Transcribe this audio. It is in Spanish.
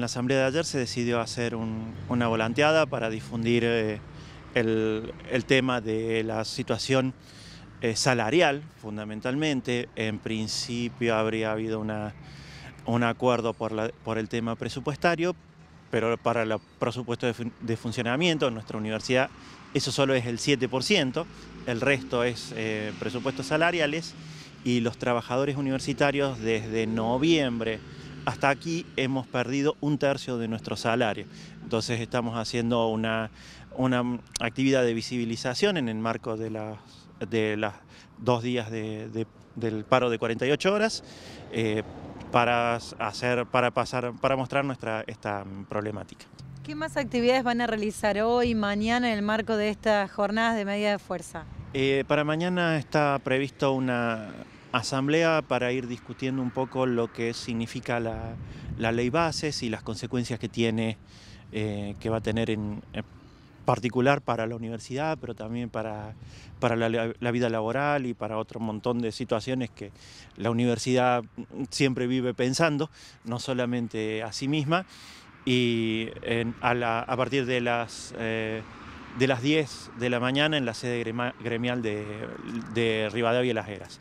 en la asamblea de ayer se decidió hacer una volanteada para difundir eh, el, tema de la situación eh, salarial, fundamentalmente. En principio habría habido una, un acuerdo por, el tema presupuestario, pero para el presupuesto de, funcionamiento en nuestra universidad eso solo es el 7%, el resto es eh, presupuestos salariales y los trabajadores universitarios desde noviembre hasta aquí hemos perdido un tercio de nuestro salario. Entonces estamos haciendo una, una actividad de visibilización en el marco de las, dos días del paro de 48 horas. Eh, para hacer, para pasar, para mostrar nuestra esta problemática. ¿Qué más actividades van a realizar hoy y mañana en el marco de estas jornadas de media de fuerza? Eh, para mañana está previsto una, asamblea para ir discutiendo un poco lo que significa la, ley bases y las consecuencias que tiene, eh, que va a tener en, particular para la universidad, pero también para, para la, vida laboral y para otro montón de situaciones que la universidad siempre vive pensando, no solamente a sí misma. Y a, partir de las... Eh, de las 10 de la mañana en la sede gremial de, de Rivadavia y Las Heras.